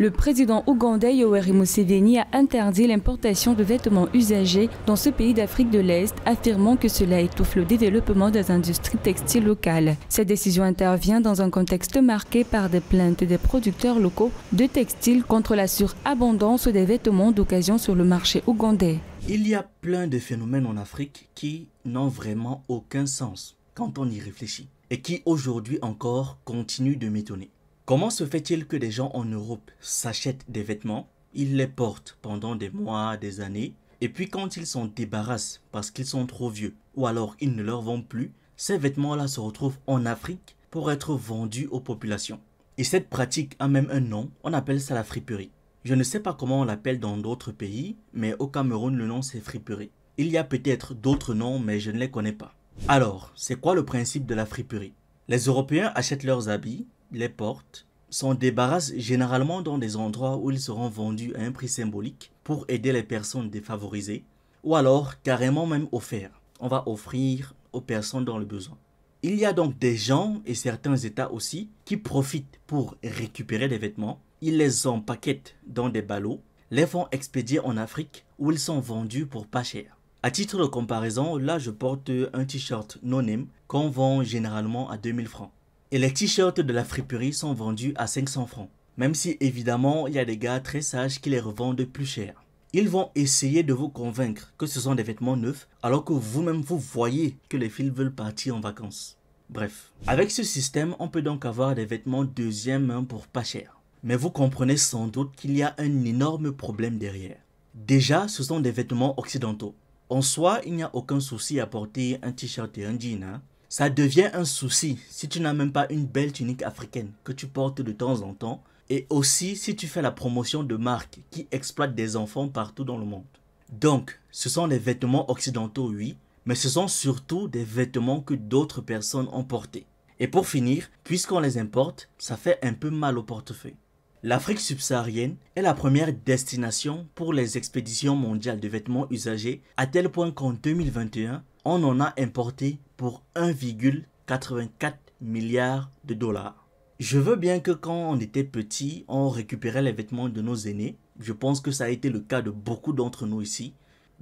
Le président ougandais Yoweri Museveni a interdit l'importation de vêtements usagés dans ce pays d'Afrique de l'Est, affirmant que cela étouffe le développement des industries textiles locales. Cette décision intervient dans un contexte marqué par des plaintes des producteurs locaux de textiles contre la surabondance des vêtements d'occasion sur le marché ougandais. Il y a plein de phénomènes en Afrique qui n'ont vraiment aucun sens quand on y réfléchit et qui aujourd'hui encore continuent de m'étonner. Comment se fait-il que des gens en Europe s'achètent des vêtements, ils les portent pendant des mois, des années, et puis quand ils s'en débarrassent parce qu'ils sont trop vieux, ou alors ils ne leur vendent plus, ces vêtements-là se retrouvent en Afrique pour être vendus aux populations. Et cette pratique a même un nom, on appelle ça la friperie. Je ne sais pas comment on l'appelle dans d'autres pays, mais au Cameroun le nom c'est friperie. Il y a peut-être d'autres noms, mais je ne les connais pas. Alors, c'est quoi le principe de la friperie Les Européens achètent leurs habits, les portes, s'en débarrassent généralement dans des endroits où ils seront vendus à un prix symbolique pour aider les personnes défavorisées ou alors carrément même offerts. On va offrir aux personnes dans le besoin. Il y a donc des gens et certains États aussi qui profitent pour récupérer des vêtements. Ils les empaquettent dans des ballots, les font expédier en Afrique où ils sont vendus pour pas cher. À titre de comparaison, là je porte un t-shirt non name qu'on vend généralement à 2000 francs. Et les t-shirts de la friperie sont vendus à 500 francs. Même si évidemment, il y a des gars très sages qui les revendent plus cher. Ils vont essayer de vous convaincre que ce sont des vêtements neufs alors que vous-même vous voyez que les filles veulent partir en vacances. Bref. Avec ce système, on peut donc avoir des vêtements deuxième main pour pas cher. Mais vous comprenez sans doute qu'il y a un énorme problème derrière. Déjà, ce sont des vêtements occidentaux. En soi, il n'y a aucun souci à porter un t-shirt et un jean. Hein. Ça devient un souci si tu n'as même pas une belle tunique africaine que tu portes de temps en temps et aussi si tu fais la promotion de marques qui exploitent des enfants partout dans le monde. Donc, ce sont les vêtements occidentaux, oui, mais ce sont surtout des vêtements que d'autres personnes ont portés. Et pour finir, puisqu'on les importe, ça fait un peu mal au portefeuille. L'Afrique subsaharienne est la première destination pour les expéditions mondiales de vêtements usagés, à tel point qu'en 2021, on en a importé pour 1,84 milliard de dollars. Je veux bien que quand on était petit, on récupérait les vêtements de nos aînés. Je pense que ça a été le cas de beaucoup d'entre nous ici.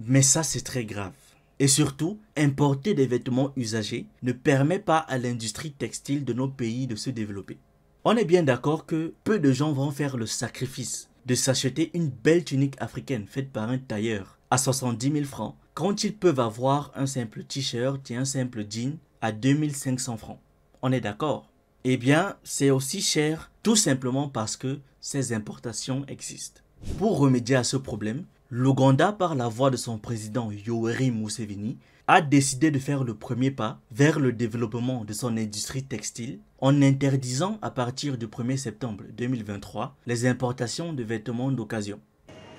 Mais ça, c'est très grave. Et surtout, importer des vêtements usagés ne permet pas à l'industrie textile de nos pays de se développer. On est bien d'accord que peu de gens vont faire le sacrifice de s'acheter une belle tunique africaine faite par un tailleur à 70 000 francs quand ils peuvent avoir un simple t-shirt et un simple jean à 2500 francs. On est d'accord Eh bien, c'est aussi cher tout simplement parce que ces importations existent. Pour remédier à ce problème, l'Ouganda, par la voix de son président Yoweri Museveni, a décidé de faire le premier pas vers le développement de son industrie textile en interdisant à partir du 1er septembre 2023 les importations de vêtements d'occasion.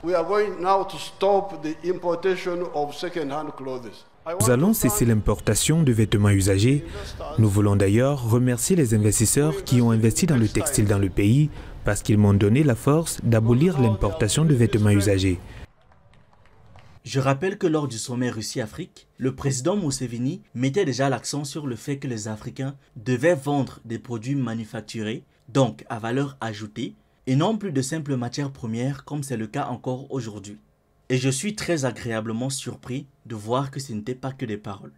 Nous allons cesser l'importation de vêtements usagés. Nous voulons d'ailleurs remercier les investisseurs qui ont investi dans le textile dans le pays parce qu'ils m'ont donné la force d'abolir l'importation de vêtements usagés. Je rappelle que lors du sommet Russie-Afrique, le président Moussevini mettait déjà l'accent sur le fait que les Africains devaient vendre des produits manufacturés, donc à valeur ajoutée, et non plus de simples matières premières comme c'est le cas encore aujourd'hui. Et je suis très agréablement surpris de voir que ce n'était pas que des paroles.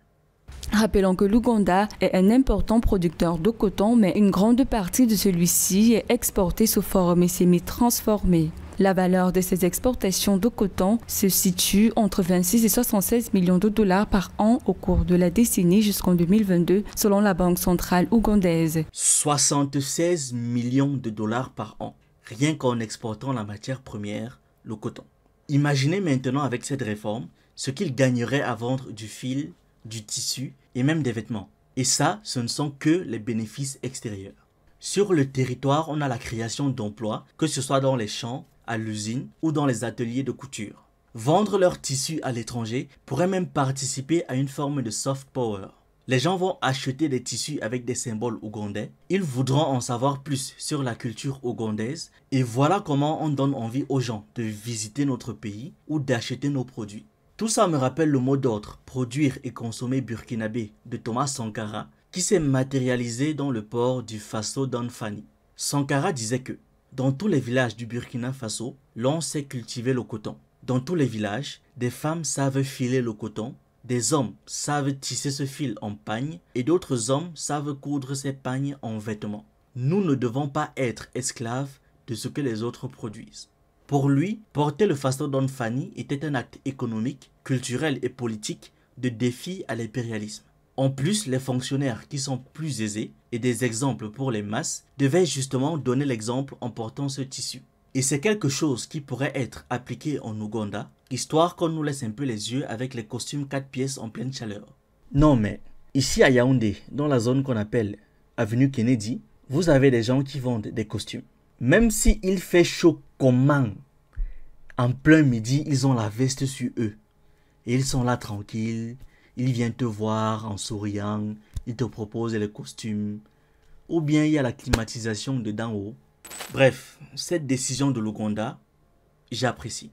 Rappelons que l'Ouganda est un important producteur de coton, mais une grande partie de celui-ci est exportée sous forme et semi-transformée. La valeur de ces exportations de coton se situe entre 26 et 76 millions de dollars par an au cours de la décennie jusqu'en 2022, selon la Banque centrale ougandaise. 76 millions de dollars par an rien qu'en exportant la matière première, le coton. Imaginez maintenant avec cette réforme ce qu'ils gagneraient à vendre du fil, du tissu et même des vêtements. Et ça, ce ne sont que les bénéfices extérieurs. Sur le territoire, on a la création d'emplois, que ce soit dans les champs, à l'usine ou dans les ateliers de couture. Vendre leur tissu à l'étranger pourrait même participer à une forme de soft power. Les gens vont acheter des tissus avec des symboles ougandais. Ils voudront en savoir plus sur la culture ougandaise. Et voilà comment on donne envie aux gens de visiter notre pays ou d'acheter nos produits. Tout ça me rappelle le mot d'ordre « produire et consommer burkinabé » de Thomas Sankara qui s'est matérialisé dans le port du Faso d'Anfani. Sankara disait que dans tous les villages du Burkina Faso, l'on sait cultiver le coton. Dans tous les villages, des femmes savent filer le coton des hommes savent tisser ce fil en pagne et d'autres hommes savent coudre ces pagnes en vêtements. Nous ne devons pas être esclaves de ce que les autres produisent. Pour lui, porter le faste Don Fanny était un acte économique, culturel et politique de défi à l'impérialisme. En plus, les fonctionnaires qui sont plus aisés et des exemples pour les masses devaient justement donner l'exemple en portant ce tissu. Et c'est quelque chose qui pourrait être appliqué en Ouganda, histoire qu'on nous laisse un peu les yeux avec les costumes 4 pièces en pleine chaleur. Non mais, ici à Yaoundé, dans la zone qu'on appelle Avenue Kennedy, vous avez des gens qui vendent des costumes. Même s'il il fait chaud comment, en plein midi, ils ont la veste sur eux. Et ils sont là tranquilles, ils viennent te voir en souriant, ils te proposent les costumes. Ou bien il y a la climatisation dedans haut Bref, cette décision de l'Ouganda, j'apprécie.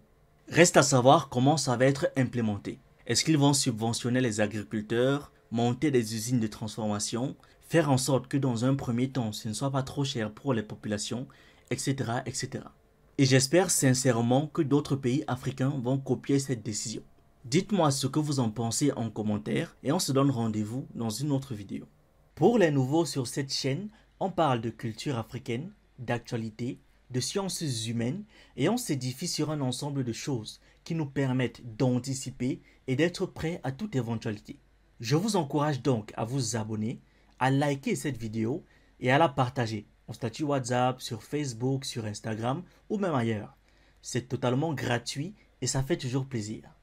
Reste à savoir comment ça va être implémenté. Est-ce qu'ils vont subventionner les agriculteurs, monter des usines de transformation, faire en sorte que dans un premier temps, ce ne soit pas trop cher pour les populations, etc. etc. Et j'espère sincèrement que d'autres pays africains vont copier cette décision. Dites-moi ce que vous en pensez en commentaire et on se donne rendez-vous dans une autre vidéo. Pour les nouveaux sur cette chaîne, on parle de culture africaine, d'actualité, de sciences humaines et on s'édifie sur un ensemble de choses qui nous permettent d'anticiper et d'être prêts à toute éventualité. Je vous encourage donc à vous abonner, à liker cette vidéo et à la partager en statut WhatsApp, sur Facebook, sur Instagram ou même ailleurs. C'est totalement gratuit et ça fait toujours plaisir.